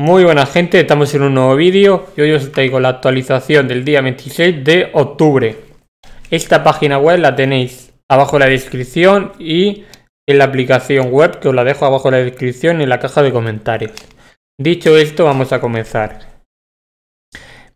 Muy buena gente, estamos en un nuevo vídeo y hoy os traigo la actualización del día 26 de octubre. Esta página web la tenéis abajo en la descripción y en la aplicación web que os la dejo abajo en la descripción y en la caja de comentarios. Dicho esto, vamos a comenzar.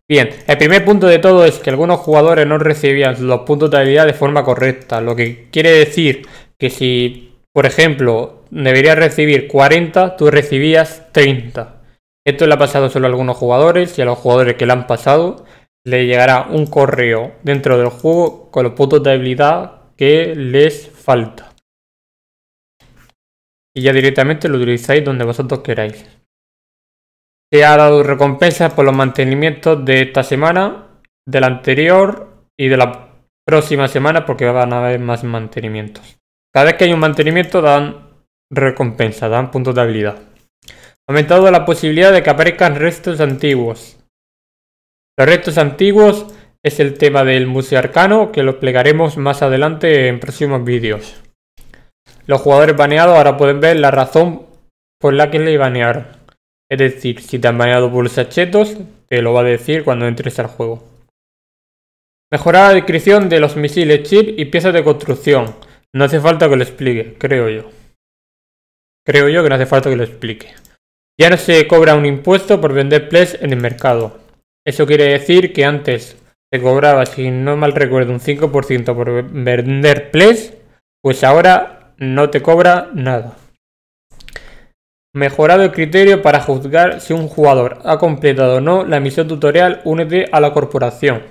Bien, el primer punto de todo es que algunos jugadores no recibían los puntos de habilidad de forma correcta, lo que quiere decir que si, por ejemplo, deberías recibir 40, tú recibías 30. Esto le ha pasado solo a algunos jugadores y a los jugadores que le han pasado le llegará un correo dentro del juego con los puntos de habilidad que les falta. Y ya directamente lo utilizáis donde vosotros queráis. Se ha dado recompensas por los mantenimientos de esta semana, de la anterior y de la próxima semana porque van a haber más mantenimientos. Cada vez que hay un mantenimiento dan recompensa, dan puntos de habilidad aumentado la posibilidad de que aparezcan restos antiguos. Los restos antiguos es el tema del Museo Arcano, que lo explicaremos más adelante en próximos vídeos. Los jugadores baneados ahora pueden ver la razón por la que le banearon. Es decir, si te han baneado por los sachetos te lo va a decir cuando entres al juego. Mejorar la descripción de los misiles chip y piezas de construcción. No hace falta que lo explique, creo yo. Creo yo que no hace falta que lo explique. Ya no se cobra un impuesto por vender Ples en el mercado. Eso quiere decir que antes te cobraba, si no mal recuerdo, un 5% por vender Ples. pues ahora no te cobra nada. Mejorado el criterio para juzgar si un jugador ha completado o no la misión tutorial Únete a la corporación.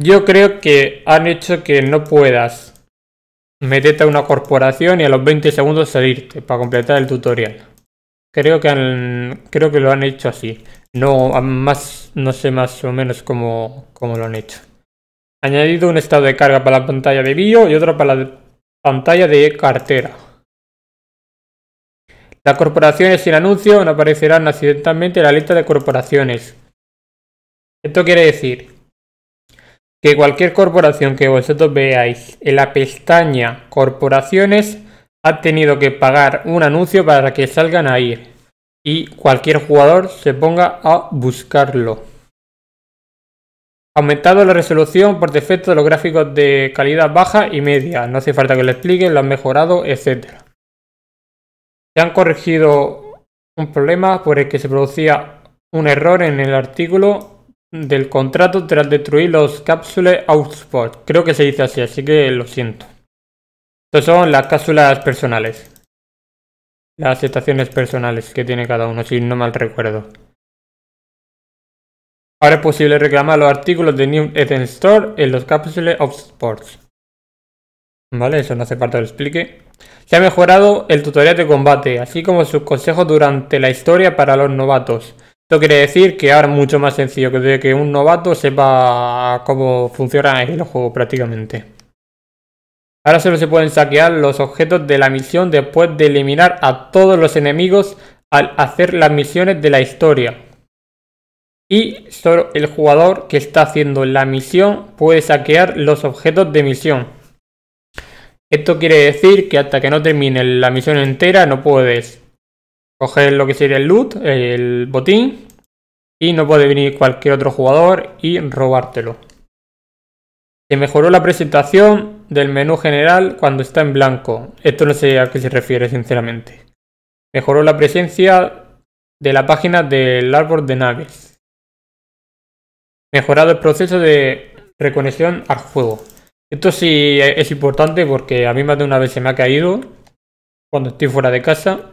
Yo creo que han hecho que no puedas Metete a una corporación y a los 20 segundos salirte para completar el tutorial. Creo que, creo que lo han hecho así. No, más, no sé más o menos cómo, cómo lo han hecho. Añadido un estado de carga para la pantalla de bio y otro para la pantalla de cartera. Las corporaciones sin anuncio no aparecerán accidentalmente en la lista de corporaciones. Esto quiere decir que cualquier corporación que vosotros veáis en la pestaña corporaciones ha tenido que pagar un anuncio para que salgan a ir y cualquier jugador se ponga a buscarlo. Aumentado la resolución por defecto de los gráficos de calidad baja y media. No hace falta que lo explique, lo han mejorado, etc. Se han corregido un problema por el que se producía un error en el artículo del contrato tras destruir los cápsules Outsport. Creo que se dice así, así que lo siento. Estas son las cápsulas personales. Las estaciones personales que tiene cada uno, si no mal recuerdo. Ahora es posible reclamar los artículos de New Eden Store en los cápsules of Sports. Vale, eso no hace falta que lo explique. Se ha mejorado el tutorial de combate, así como sus consejos durante la historia para los novatos. Esto quiere decir que ahora es mucho más sencillo que un novato sepa cómo funciona el juego prácticamente. Ahora solo se pueden saquear los objetos de la misión después de eliminar a todos los enemigos al hacer las misiones de la historia. Y solo el jugador que está haciendo la misión puede saquear los objetos de misión. Esto quiere decir que hasta que no termine la misión entera no puedes coger lo que sería el loot, el botín, y no puede venir cualquier otro jugador y robártelo. Se mejoró la presentación del menú general cuando está en blanco. Esto no sé a qué se refiere, sinceramente. Mejoró la presencia de la página del árbol de naves. Mejorado el proceso de reconexión al juego. Esto sí es importante porque a mí más de una vez se me ha caído cuando estoy fuera de casa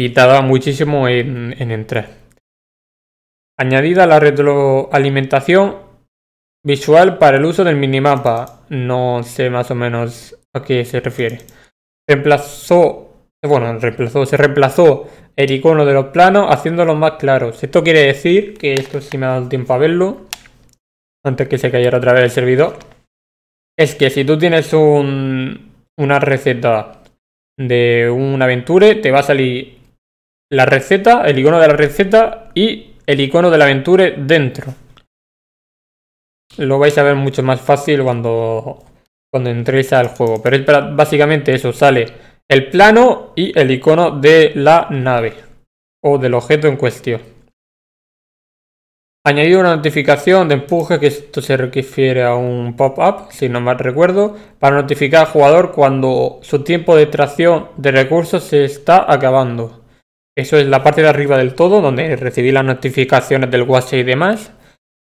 y tardaba muchísimo en, entrar. Añadida la retroalimentación visual para el uso del minimapa. No sé más o menos a qué se refiere. Reemplazó, bueno, reemplazó, se reemplazó el icono de los planos haciéndolo más claros. Esto quiere decir que esto si me ha dado tiempo a verlo antes que se cayera otra vez el servidor. Es que si tú tienes un, una receta de un aventure, te va a salir la receta, el icono de la receta y el icono de la aventura dentro. Lo vais a ver mucho más fácil cuando, cuando entréis al juego. Pero es básicamente eso, sale el plano y el icono de la nave o del objeto en cuestión. Añadir una notificación de empuje, que esto se refiere a un pop-up, si no mal recuerdo, para notificar al jugador cuando su tiempo de extracción de recursos se está acabando. Eso es la parte de arriba del todo, donde recibí las notificaciones del WhatsApp y demás.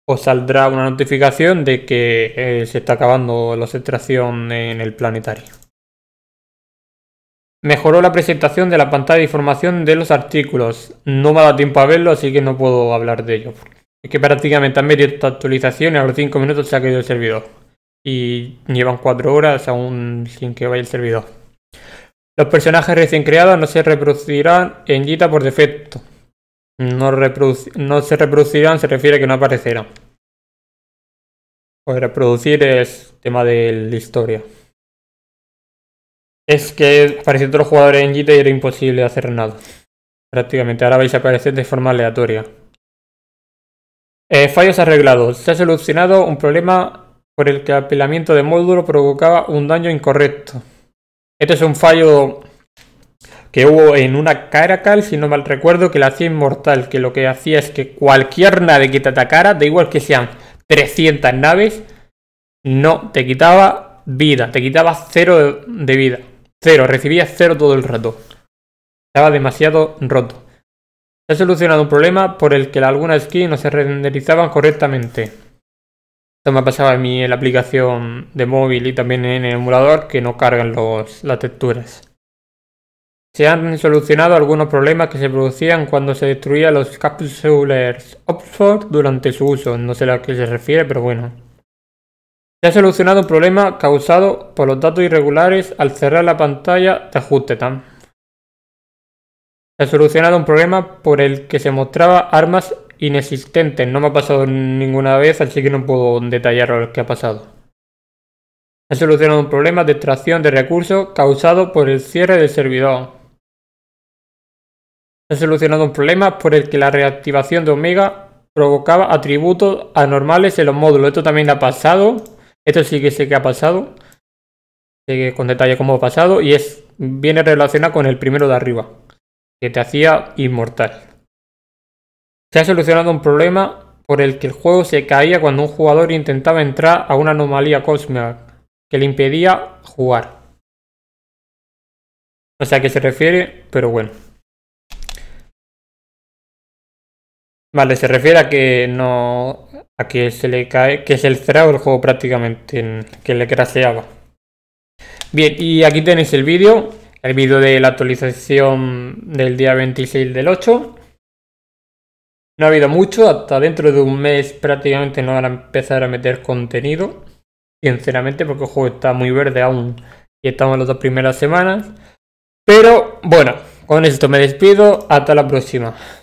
Os saldrá una notificación de que eh, se está acabando la extracción en el planetario. Mejoró la presentación de la pantalla de información de los artículos. No me ha dado tiempo a verlo, así que no puedo hablar de ello. Es que prácticamente han medido esta actualización y a los 5 minutos se ha caído el servidor. Y llevan 4 horas aún sin que vaya el servidor. Los personajes recién creados no se reproducirán en Gita por defecto. No, se reproducirán se refiere a que no aparecerán. Pues reproducir es tema de la historia. Es que aparecieron jugadores en Gita y era imposible hacer nada. Prácticamente ahora vais a aparecer de forma aleatoria. Eh, fallos arreglados. Se ha solucionado un problema por el que el apilamiento de módulo provocaba un daño incorrecto. Este es un fallo que hubo en una Caracal, si no mal recuerdo, que la hacía inmortal, que lo que hacía es que cualquier nave que te atacara, da igual que sean 300 naves, no, te quitaba vida, te quitaba cero de vida. Cero, recibía cero todo el rato. Estaba demasiado roto. Se ha solucionado un problema por el que algunas skins no se renderizaban correctamente. Esto me ha pasado a mí en la aplicación de móvil y también en el emulador que no cargan las texturas. Se han solucionado algunos problemas que se producían cuando se destruían los capsulers Oxford durante su uso. No sé a qué se refiere, pero bueno. Se ha solucionado un problema causado por los datos irregulares al cerrar la pantalla de ajuste TAM. Se ha solucionado un problema por el que se mostraba armas inexistentes. No me ha pasado ninguna vez, así que no puedo detallar lo que ha pasado. Ha solucionado un problema de extracción de recursos causado por el cierre del servidor. Ha solucionado un problema por el que la reactivación de Omega provocaba atributos anormales en los módulos. Esto también ha pasado. Esto sí que sé que ha pasado. con detalle cómo ha pasado. Y es, viene relacionado con el primero de arriba. Que te hacía inmortal. Se ha solucionado un problema por el que el juego se caía cuando un jugador intentaba entrar a una anomalía cósmica que le impedía jugar. No sé a qué se refiere, pero bueno. Vale, se refiere a que no. a que se le cae. que se el cerraba el juego prácticamente, que le craseaba. Bien, y aquí tenéis el vídeo, el vídeo de la actualización del día 26 del 8. No ha habido mucho, hasta dentro de un mes prácticamente no van a empezar a meter contenido, sinceramente, porque el juego está muy verde aún y estamos en las dos primeras semanas. Pero bueno, con esto me despido, hasta la próxima.